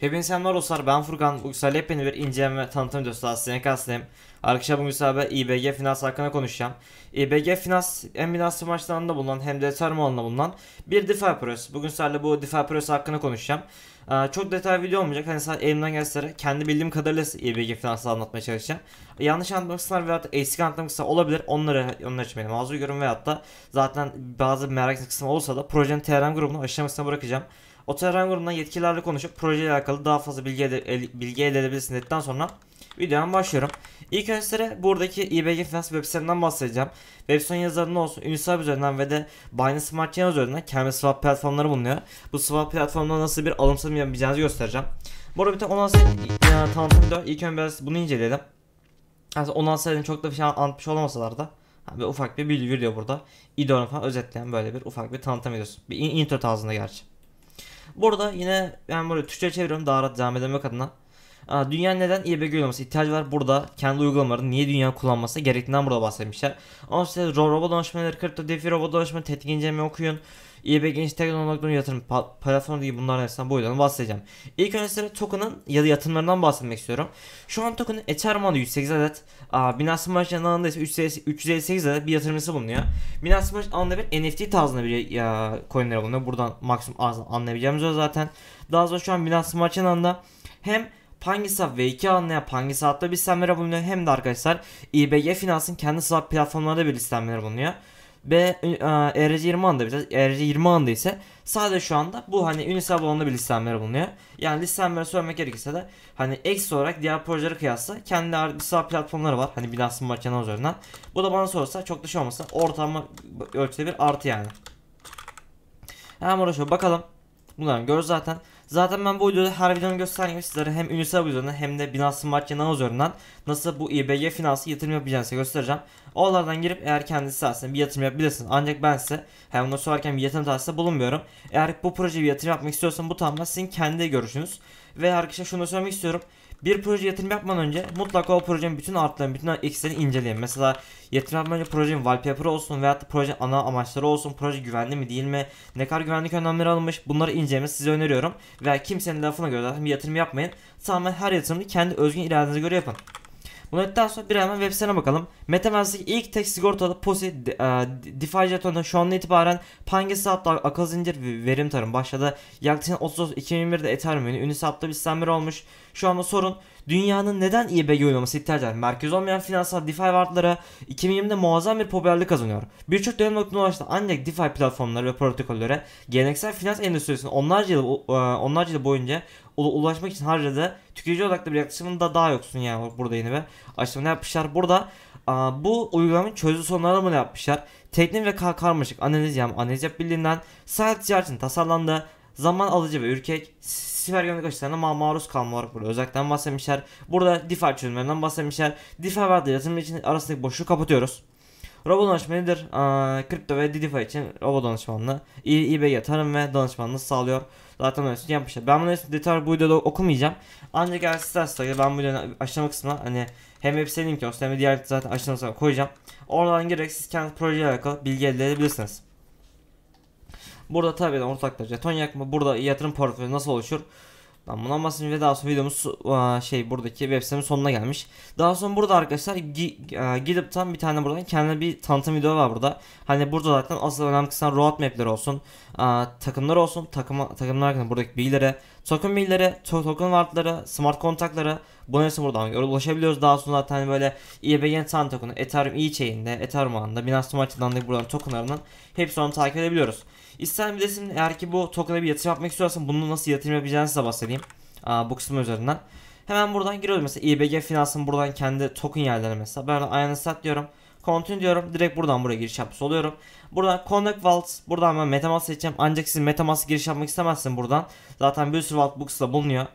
Hepinize selamlar dostlar ben Furkan. Bu güzel hepini bir inceleme ve tanıtım videosu daha size kastayım. Arkadaşlar bugün sizlerle İBG Finans hakkında konuşacağım. İBG Finans hem finans maçlarında bulunan hem de termo alanında bulunan bir DeFi projesi. Bugün sizlerle bu DeFi projesi hakkında konuşacağım. Ee, çok detaylı video olmayacak. Hani sadece elimden gelse kendi bildiğim kadarıyla İBG Finans'ı anlatmaya çalışacağım. Yanlış anlatmak isteyenler veyahut da eksik anlatmak isteyenler olabilir. Onları, onları için benim mazur görün veyahut da zaten bazı merak kısmı olsa da projenin TRM grubunu aşağı bırakacağım. Telegram grubundan yetkililerle konuşup projeyle alakalı daha fazla bilgi, ede, bilgi elde edebilirsin dedikten sonra videoma başlıyorum. İlk önce size buradaki İBG Finans web sitesinden bahsedeceğim. Web sitesinin yazarında olsun Uniswap üzerinden ve de Binance Smart Chain üzerinden kendi swap platformları bulunuyor. Bu swap platformunda nasıl bir alım satım yapabileceğinizi göstereceğim. Bu arada bir de ona tanıtım video. İlk önce biraz bunu inceleyelim. Aslında ondan sayeden çok da bir şey anlatmış olamasalar da bir ufak bir video burada. İdeonu falan özetleyen böyle bir ufak bir tanıtım videosu. Bir intro tarzında gerçi. Burada yine ben böyle Türkçe çeviriyorum daha rahat devam edemek adına. Dünya neden İEBG uygulaması ihtiyacı var? Burada kendi uygulamalarını niye dünya kullanması gerektiğinden burada bahsetmişler. Ama size robot danışmaları, kripto defi robot danışma, tetik inceleme okuyun. eBay Genç Teknoloji'nin yatırım platformu gibi bunlardan hepsinden bu videodan bahsedeceğim. İlk önce size token'ın ya da yatırımlarından bahsetmek istiyorum. Şu an token'ın Ethereum 108 adet, Aa, Binance Merge alanında ise 358 adet bir yatırımcısı bulunuyor. Binance Merge alanında bir NFT tarzında bir ya, coinler bulunuyor. Buradan maksimum anlayabileceğimiz o zaten. Daha sonra şu an Binance Merge alanında hem Pangisa V2 adına ya Pangisat'ta bir sistemlere bulunuyor hem de arkadaşlar İBG Finans'ın kendi swap platformlarında bir sistemleri bulunuyor. Ve e, ERC20 anda bir ERC20 e anda ise sadece şu anda bu hani Uniswap alanında bir listemleri bulunuyor. Yani listemleri söylemek gerekirse de hani ekstra olarak diğer projelere kıyasla kendi bir swap platformları var. Hani Binance'ın makinesi üzerinden. Bu da bana sorarsa çok da şey olmasın. Ortalama ölçüde bir artı yani. Hemen uğraşıyor. Bakalım. Bunları gör zaten. Zaten ben bu videoda her videonun gösterdiğim sizlere hem Uniswap üzerinden hem de Binance Smart Chain üzerinden nasıl bu İBG finansı yatırım yapacağınızı göstereceğim. Oralardan girip eğer kendisi isterseniz bir yatırım yapabilirsiniz. Ancak ben size hem bunu sorarken bir yatırım tavsiyesinde bulunmuyorum. Eğer bu projeye bir yatırım yapmak istiyorsan bu tamamen sizin kendi görüşünüz. Ve arkadaşlar şunu söylemek istiyorum bir proje yatırım yapmadan önce mutlaka o projenin bütün artlarını, bütün eksilerini inceleyin. Mesela yatırım yapmadan önce projenin wallpaper olsun veya proje ana amaçları olsun, proje güvenli mi değil mi, ne kadar güvenlik önlemleri alınmış bunları incelemesi size öneriyorum. Ve kimsenin lafına göre zaten bir yatırım yapmayın. Tamamen her yatırımı kendi özgün iradenize göre yapın. Bundan sonra bir hemen web sitesine bakalım. Metamask'teki ilk tek sigortalı POSI de, e, DeFi jetonunda şu an itibaren Pangasi hatta akıl zincir verim tarım başladı. Yaklaşık 30 Ağustos 2021'de Ethereum'un ünlü sapta bir sistemleri olmuş. Şu anda sorun dünyanın neden İBG e uygulaması iptal eden merkez olmayan finansal DeFi varlıklara 2020'de muazzam bir popülerlik kazanıyor. Birçok dönem noktasına ulaştı ancak DeFi platformları ve protokollere geleneksel finans endüstrisinin onlarca yıl, e, onlarca yıl boyunca ulaşmak için harcadığı tüketici odaklı bir yaklaşımın daha yoksun yani burada yine ve ne yapmışlar. Burada e, bu uygulamanın çözü sonlarına mı yapmışlar? Teknik ve karmaşık analiz yani analiz yap yapabildiğinden site ticaretin tasarlandı zaman alıcı ve ürkek siber güvenlik açısından ma maruz kalma olarak burada Özellikle bahsetmişler. Burada DeFi çözümlerinden bahsetmişler. DeFi ve yatırım için arasındaki boşluğu kapatıyoruz. Robo danışma nedir? Ee, kripto ve DeFi için robo danışmanlığı, eBay yatırım ve danışmanlığı sağlıyor. Zaten öylesini yapmışlar. Ben bunu detay bu videoda okumayacağım. Ancak eğer isterseniz ben bu videonun aşama kısmına hani hem web site linki olsun hem de diğer zaten aşamasına koyacağım. Oradan girerek siz kendi projeyle alakalı bilgi elde edebilirsiniz. Burada tabii ortaklar jeton yakma. Burada yatırım portföyü nasıl oluşur? Tamam bundan ve daha sonra videomuz şey buradaki web sitemin sonuna gelmiş. Daha sonra burada arkadaşlar gidip tam bir tane buradan kendine bir tanıtım video var burada. Hani burada zaten asıl önemli kısım road map'ler olsun, takımlar olsun, takım takımlar hakkında buradaki bilgilere, token bilgileri, token varlıkları, smart kontakları bunun hepsi buradan ulaşabiliyoruz. Daha sonra zaten hani böyle EBG'nin tan token'ı, Ethereum e-chain'de, Ethereum ağında, Binance Smart buradan token'larının hepsini takip edebiliyoruz. İstersen bir eğer ki bu tokada bir yatırım yapmak istiyorsan bunu nasıl yatırım yapacağını size bahsedeyim. Aa, bu kısım üzerinden. Hemen buradan giriyorum mesela IBG Finans'ın buradan kendi token yerlerine mesela. Ben aynı sat diyorum. Continue diyorum. Direkt buradan buraya giriş yapmış oluyorum. Buradan Connect vault Buradan ben Metamask seçeceğim. Ancak siz Metamask giriş yapmak istemezsin buradan. Zaten bir sürü vault Walletbooks'la bulunuyor.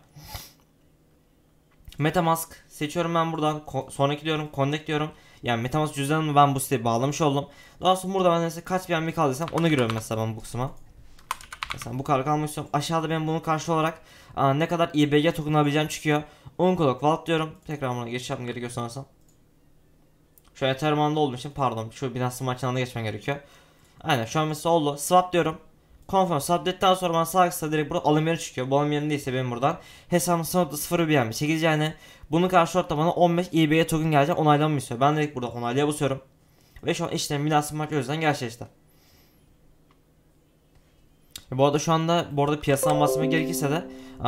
Metamask seçiyorum ben buradan. Sonraki diyorum. Connect diyorum yani Metamask cüzdanımı ben bu siteye bağlamış oldum. Daha sonra burada ben mesela kaç BNB kaldıysam onu giriyorum mesela ben box'uma. Mesela bu kadar kalmak istiyorum. Aşağıda ben bunun karşı olarak aa, ne kadar IBG token alabileceğim çıkıyor. 10 kolok vault diyorum. Tekrar buna geçiş yapmam gerekiyor sanırsam. Şu an olduğum için pardon. Şu Binance maçlarına geçmen gerekiyor. Aynen şu an mesela oldu. Swap diyorum. Konfirm subdetten sonra bana sağ direkt burada alım yeri çıkıyor. Bu alım yerindeyse benim buradan hesabım sınıfta 0 bir yani 8 yani bunun karşı da bana 15 EBA token gelecek onaylamamı istiyor. Ben direkt burada onaylaya basıyorum. Ve şu an işlemi bilhassa makro yüzden gerçekleşti. Bu arada şu anda bu arada piyasadan bahsetmek gerekirse de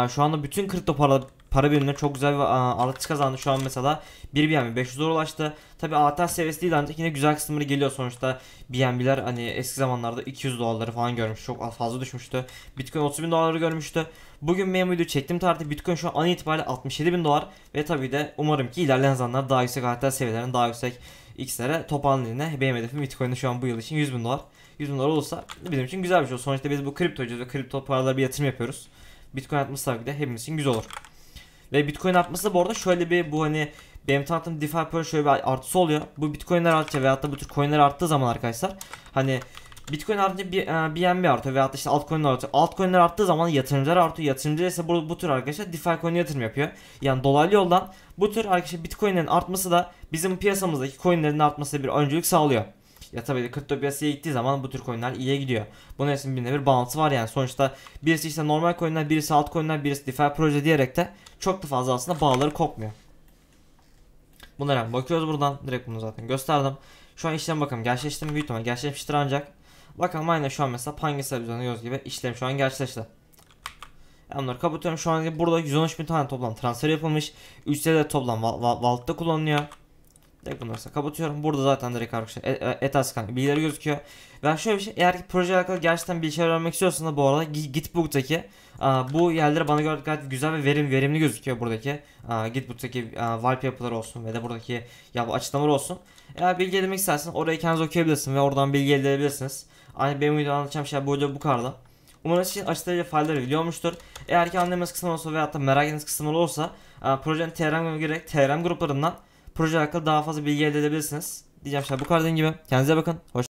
şu anda bütün kripto paralar para birimine çok güzel bir artış kazandı. Şu an mesela 1 BNB 500 dolar ulaştı. Tabi ATH seviyesi değil ancak yine güzel kısımları geliyor sonuçta. BNB'ler hani eski zamanlarda 200 dolarları falan görmüş. Çok fazla düşmüştü. Bitcoin 30 bin dolarları görmüştü. Bugün benim video çektim tarihte Bitcoin şu an an itibariyle 67 bin dolar. Ve tabi de umarım ki ilerleyen zamanlar daha yüksek ATH seviyelerine daha yüksek X'lere toparlanırına benim hedefim Bitcoin'de şu an bu yıl için 100 bin dolar. 100 bin dolar olursa bizim için güzel bir şey olur. Sonuçta biz bu kripto ve kripto paralara bir yatırım yapıyoruz. Bitcoin atması tabii de hepimiz için güzel olur. Ve Bitcoin artması bu arada şöyle bir bu hani benim tanıttığım DeFi Pearl şöyle bir artısı oluyor. Bu Bitcoin'ler artıyor veyahut da bu tür coin'ler arttığı zaman arkadaşlar hani Bitcoin artınca bir, e, BNB artıyor veyahut da işte altcoin'ler artıyor. Altcoin'ler arttığı zaman yatırımcılar artıyor. Yatırımcılar ise bu, bu tür arkadaşlar DeFi coin'e yatırım yapıyor. Yani dolaylı yoldan bu tür arkadaşlar Bitcoin'lerin artması da bizim piyasamızdaki coin'lerin artması bir öncülük sağlıyor. Ya tabii kripto piyasaya gittiği zaman bu tür coinler iyiye gidiyor. Bunun hepsinin birinde bir bağlantısı var yani. Sonuçta birisi işte normal coinler, birisi alt coinler, birisi DeFi proje diyerek de çok da fazla aslında bağları kopmuyor. Bunlara bakıyoruz buradan. Direkt bunu zaten gösterdim. Şu an işlem bakalım. Gerçekleşti mi? Büyük ihtimalle gerçekleşmiştir ancak. Bakalım aynı şu an mesela üzerinde düzenliyoruz gibi işlem şu an gerçekleşti. Bunları kapatıyorum. Şu an burada 113 bin tane toplam transfer yapılmış. 3 de toplam Vault'ta kullanılıyor. Direkt bunları kapatıyorum. Burada zaten direkt arkadaşlar şey, e, e, etas kanka bilgileri gözüküyor. Ve şöyle bir şey eğer ki proje alakalı gerçekten bir şeyler öğrenmek istiyorsan da bu arada Gitbook'taki bu yerleri bana göre gayet güzel ve verim, verimli gözüküyor buradaki. A, Gitbook'taki a, olsun ve de buradaki ya bu açıklamalar olsun. Eğer bilgi edinmek istersen orayı kendiniz okuyabilirsin ve oradan bilgi elde edebilirsiniz. Aynı hani benim videoda anlatacağım şeyler böyle bu karda. Umarım sizin açıklayıcı faydaları biliyormuştur Eğer ki anlamanız kısımları olsa veyahut da merak ettiğiniz kısımları olsa projenin gerek TRM gruplarından proje hakkında daha fazla bilgi elde edebilirsiniz. Diyeceğim şeyler bu kadar dediğim gibi. Kendinize bakın. hoşçakalın.